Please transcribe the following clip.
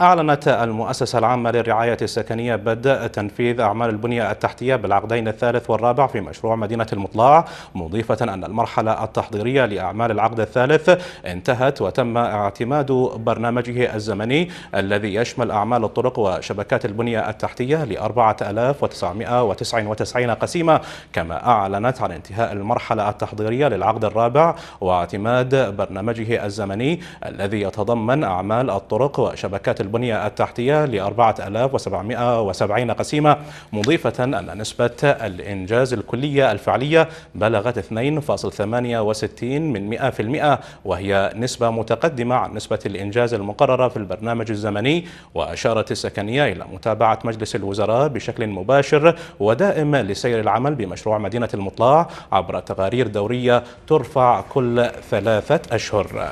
أعلنت المؤسسة العامة للرعاية السكنية بدء تنفيذ أعمال البنية التحتية بالعقدين الثالث والرابع في مشروع مدينة المطلع مضيفة أن المرحلة التحضيرية لأعمال العقد الثالث انتهت وتم اعتماد برنامجه الزمني الذي يشمل أعمال الطرق وشبكات البنية التحتية ل 4999 قسيمة كما أعلنت عن انتهاء المرحلة التحضيرية للعقد الرابع واعتماد برنامجه الزمني الذي يتضمن أعمال الطرق وشبكات البنية البنية التحتية ل 4770 قسيمة مضيفة أن نسبة الإنجاز الكلية الفعلية بلغت 2.68 من 100% وهي نسبة متقدمة عن نسبة الإنجاز المقررة في البرنامج الزمني وأشارت السكنية إلى متابعة مجلس الوزراء بشكل مباشر ودائم لسير العمل بمشروع مدينة المطلع عبر تقارير دورية ترفع كل ثلاثة أشهر